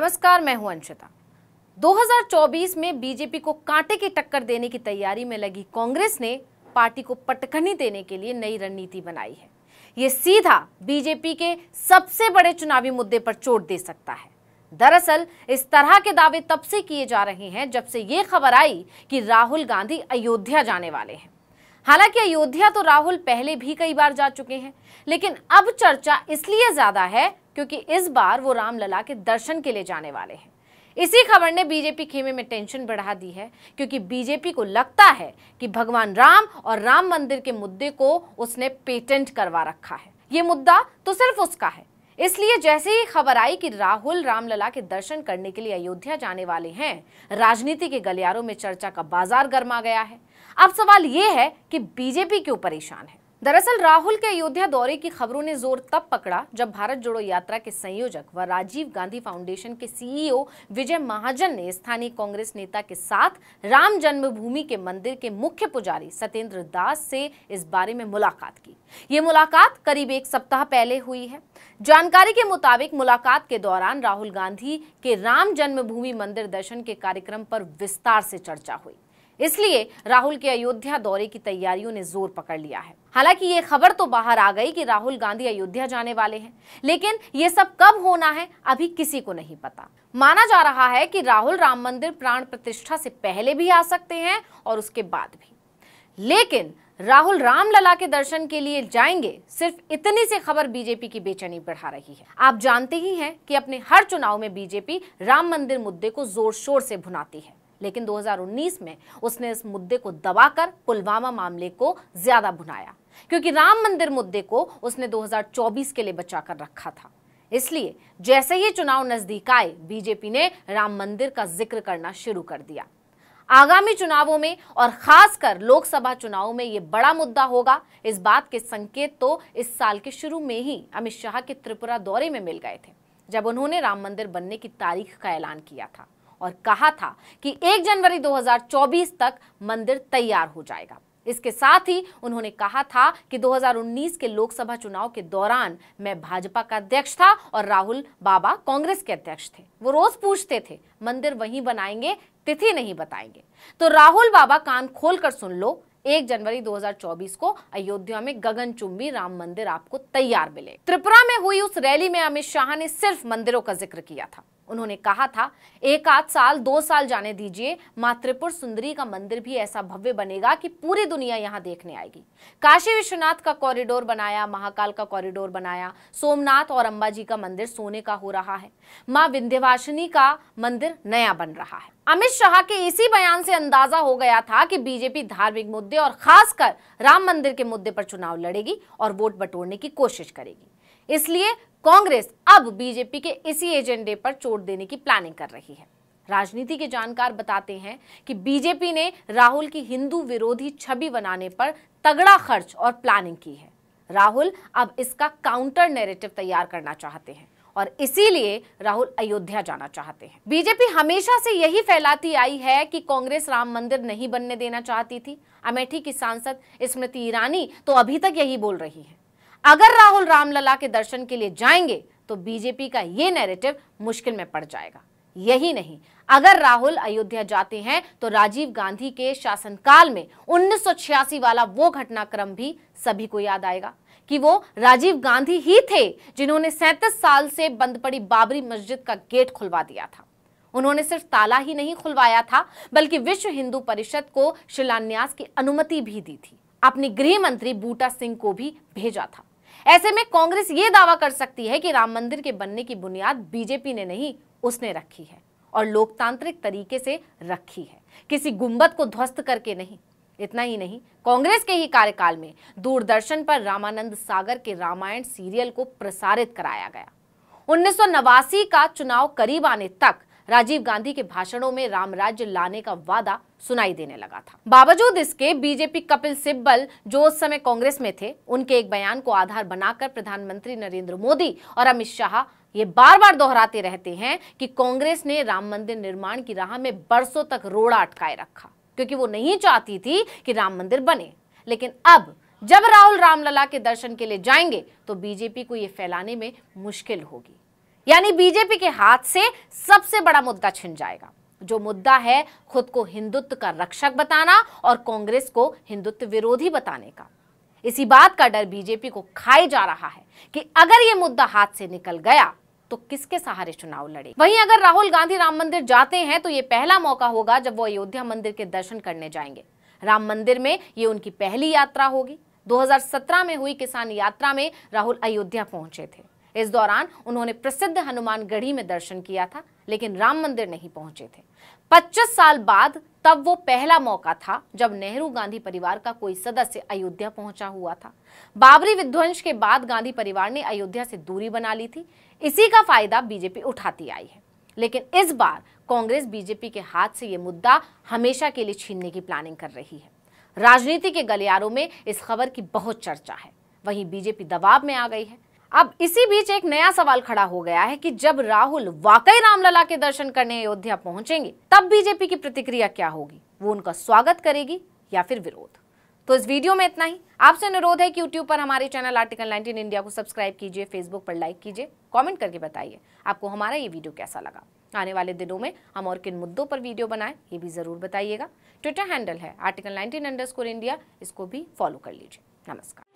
नमस्कार मैं हूं अंशिता 2024 में बीजेपी को कांटे की टक्कर देने की तैयारी में लगी कांग्रेस ने पार्टी को पटखनी देने के लिए नई रणनीति बनाई है ये सीधा बीजेपी के सबसे बड़े चुनावी मुद्दे पर चोट दे सकता है दरअसल इस तरह के दावे तब से किए जा रहे हैं जब से ये खबर आई कि राहुल गांधी अयोध्या जाने वाले हैं हालांकि अयोध्या तो राहुल पहले भी कई बार जा चुके हैं लेकिन अब चर्चा इसलिए ज्यादा है क्योंकि इस बार वो रामलला के दर्शन के लिए जाने वाले हैं इसी खबर ने बीजेपी खेमे में टेंशन बढ़ा दी है क्योंकि बीजेपी को लगता है कि भगवान राम और राम मंदिर के मुद्दे को उसने पेटेंट करवा रखा है ये मुद्दा तो सिर्फ उसका है इसलिए जैसे ही खबर आई कि राहुल रामलला के दर्शन करने के लिए अयोध्या जाने वाले हैं राजनीति के गलियारों में चर्चा का बाजार गर्मा गया है अब सवाल यह है कि बीजेपी क्यों परेशान है दरअसल राहुल के अयोध्या दौरे की खबरों ने जोर तब पकड़ा जब भारत जोड़ो यात्रा के संयोजक व राजीव गांधी फाउंडेशन के सीईओ विजय महाजन ने स्थानीय कांग्रेस नेता के साथ राम जन्मभूमि के मंदिर के मुख्य पुजारी सत्येंद्र दास से इस बारे में मुलाकात की ये मुलाकात करीब एक सप्ताह पहले हुई है जानकारी के मुताबिक मुलाकात के दौरान राहुल गांधी के राम जन्मभूमि मंदिर दर्शन के कार्यक्रम पर विस्तार से चर्चा हुई इसलिए राहुल के अयोध्या दौरे की तैयारियों ने जोर पकड़ लिया है हालांकि ये खबर तो बाहर आ गई कि राहुल गांधी अयोध्या जाने वाले हैं लेकिन ये सब कब होना है अभी किसी को नहीं पता माना जा रहा है कि राहुल राम मंदिर प्राण प्रतिष्ठा से पहले भी आ सकते हैं और उसके बाद भी लेकिन राहुल रामलला के दर्शन के लिए जाएंगे सिर्फ इतनी सी खबर बीजेपी की बेचैनी बढ़ा रही है आप जानते ही हैं कि अपने हर चुनाव में बीजेपी राम मंदिर मुद्दे को जोर शोर से भुनाती है लेकिन 2019 में उसने इस मुद्दे को दबाकर पुलवामा मामले को ज्यादा भुनाया क्योंकि राम मंदिर मुद्दे को उसने 2024 के लिए बचा कर रखा था इसलिए जैसे ही चुनाव नजदीक आए बीजेपी ने राम मंदिर का जिक्र करना शुरू कर दिया आगामी चुनावों में और खासकर लोकसभा चुनाव में ये बड़ा मुद्दा होगा इस बात के संकेत तो इस साल के शुरू में ही अमित शाह के त्रिपुरा दौरे में मिल गए थे जब उन्होंने राम मंदिर बनने की तारीख का ऐलान किया था और कहा था कि 1 जनवरी 2024 तक मंदिर तैयार हो जाएगा इसके साथ ही उन्होंने कहा था कि 2019 के लोकसभा चुनाव के दौरान मैं भाजपा का अध्यक्ष था और राहुल बाबा कांग्रेस के अध्यक्ष थे वो रोज पूछते थे मंदिर वहीं बनाएंगे तिथि नहीं बताएंगे तो राहुल बाबा कान खोल कर सुन लो 1 जनवरी 2024 को अयोध्या में गगनचुंबी राम मंदिर आपको तैयार मिले त्रिपुरा में हुई उस रैली में अमित शाह ने सिर्फ मंदिरों का जिक्र किया था उन्होंने कहा था एक आध साल दो साल जाने दीजिए माँ त्रिपुर सुंदरी का मंदिर भी ऐसा भव्य बनेगा कि पूरी दुनिया यहाँ देखने आएगी काशी विश्वनाथ का कॉरिडोर बनाया महाकाल का कॉरिडोर बनाया सोमनाथ और अंबाजी का मंदिर सोने का हो रहा है माँ विंध्यवासिनी का मंदिर नया बन रहा है अमित शाह के इसी बयान से अंदाजा हो गया था कि बीजेपी धार्मिक मुद्दे और खासकर राम मंदिर के मुद्दे पर चुनाव लड़ेगी और वोट बटोरने की कोशिश करेगी इसलिए कांग्रेस अब बीजेपी के इसी एजेंडे पर चोट देने की प्लानिंग कर रही है राजनीति के जानकार बताते हैं कि बीजेपी ने राहुल की हिंदू विरोधी छवि बनाने पर तगड़ा खर्च और प्लानिंग की है राहुल अब इसका काउंटर नैरेटिव तैयार करना चाहते हैं और इसीलिए राहुल अयोध्या जाना चाहते हैं बीजेपी हमेशा से यही फैलाती आई है कि कांग्रेस राम मंदिर नहीं बनने देना चाहती थी अमेठी की सांसद स्मृति ईरानी तो अभी तक यही बोल रही है अगर राहुल रामलला के दर्शन के लिए जाएंगे तो बीजेपी का यह नैरेटिव मुश्किल में पड़ जाएगा यही नहीं अगर राहुल अयोध्या जाते हैं तो राजीव गांधी के शासनकाल में उन्नीस वाला वो घटनाक्रम भी सभी को याद आएगा कि वो राजीव गांधी ही थे जिन्होंने सैंतीस साल से बंद पड़ी बाबरी मस्जिद का गेट खुलवा दिया था उन्होंने सिर्फ ताला ही नहीं खुलवाया था बल्कि विश्व हिंदू परिषद को शिलान्यास की अनुमति भी दी थी अपने गृह मंत्री बूटा सिंह को भी भेजा था ऐसे में कांग्रेस ये दावा कर सकती है कि राम मंदिर के बनने की बुनियाद बीजेपी ने नहीं उसने रखी है और लोकतांत्रिक तरीके से रखी है किसी गुंबद को ध्वस्त करके नहीं इतना ही नहीं कांग्रेस के ही कार्यकाल में दूरदर्शन पर रामानंद सागर के रामायण सीरियल को प्रसारित कराया गया उन्नीस का चुनाव करीब आने तक राजीव गांधी के भाषणों में राम राज्य लाने का वादा सुनाई देने लगा था बावजूद इसके बीजेपी कपिल सिब्बल जो उस समय कांग्रेस में थे उनके एक बयान को आधार बनाकर प्रधानमंत्री नरेंद्र मोदी और अमित शाह ये बार बार दोहराते रहते हैं कि कांग्रेस ने राम मंदिर निर्माण की राह में बरसों तक रोड़ा अटकाए रखा क्योंकि वो नहीं चाहती थी कि राम मंदिर बने लेकिन अब जब राहुल रामलला के दर्शन के लिए जाएंगे तो बीजेपी को ये फैलाने में मुश्किल होगी यानी बीजेपी के हाथ से सबसे बड़ा मुद्दा छिन जाएगा जो मुद्दा है खुद को हिंदुत्व का रक्षक बताना और कांग्रेस को हिंदुत्व विरोधी बताने का इसी बात का डर बीजेपी को खाए जा रहा है कि अगर ये मुद्दा हाथ से निकल गया तो किसके सहारे चुनाव लड़े वहीं अगर राहुल गांधी राम मंदिर जाते हैं तो ये पहला मौका होगा जब वो अयोध्या मंदिर के दर्शन करने जाएंगे राम मंदिर में ये उनकी पहली यात्रा होगी 2017 में हुई किसान यात्रा में राहुल अयोध्या पहुंचे थे इस दौरान उन्होंने प्रसिद्ध हनुमानगढ़ी में दर्शन किया था लेकिन राम मंदिर नहीं पहुंचे थे 25 साल बाद तब वो पहला मौका था जब नेहरू गांधी परिवार का कोई सदस्य अयोध्या पहुंचा हुआ था बाबरी विध्वंस के बाद गांधी परिवार ने अयोध्या से दूरी बना ली थी इसी का फायदा बीजेपी उठाती आई है लेकिन इस बार कांग्रेस बीजेपी के हाथ से यह मुद्दा हमेशा के लिए छीनने की प्लानिंग कर रही है राजनीति के गलियारों में इस खबर की बहुत चर्चा है वहीं बीजेपी दबाव में आ गई है अब इसी बीच एक नया सवाल खड़ा हो गया है कि जब राहुल वाकई रामलला के दर्शन करने अयोध्या पहुंचेंगे तब बीजेपी की प्रतिक्रिया क्या होगी वो उनका स्वागत करेगी या फिर विरोध तो इस वीडियो में इतना ही आपसे अनुरोध है कि यूट्यूब पर हमारे चैनल आर्टिकल 19 इंडिया को सब्सक्राइब कीजिए फेसबुक पर लाइक कीजिए कॉमेंट करके बताइए आपको हमारा ये वीडियो कैसा लगा आने वाले दिनों में हम और किन मुद्दों पर वीडियो बनाए ये भी ज़रूर बताइएगा ट्विटर हैंडल है आर्टिकल नाइनटीन इंडिया इसको भी फॉलो कर लीजिए नमस्कार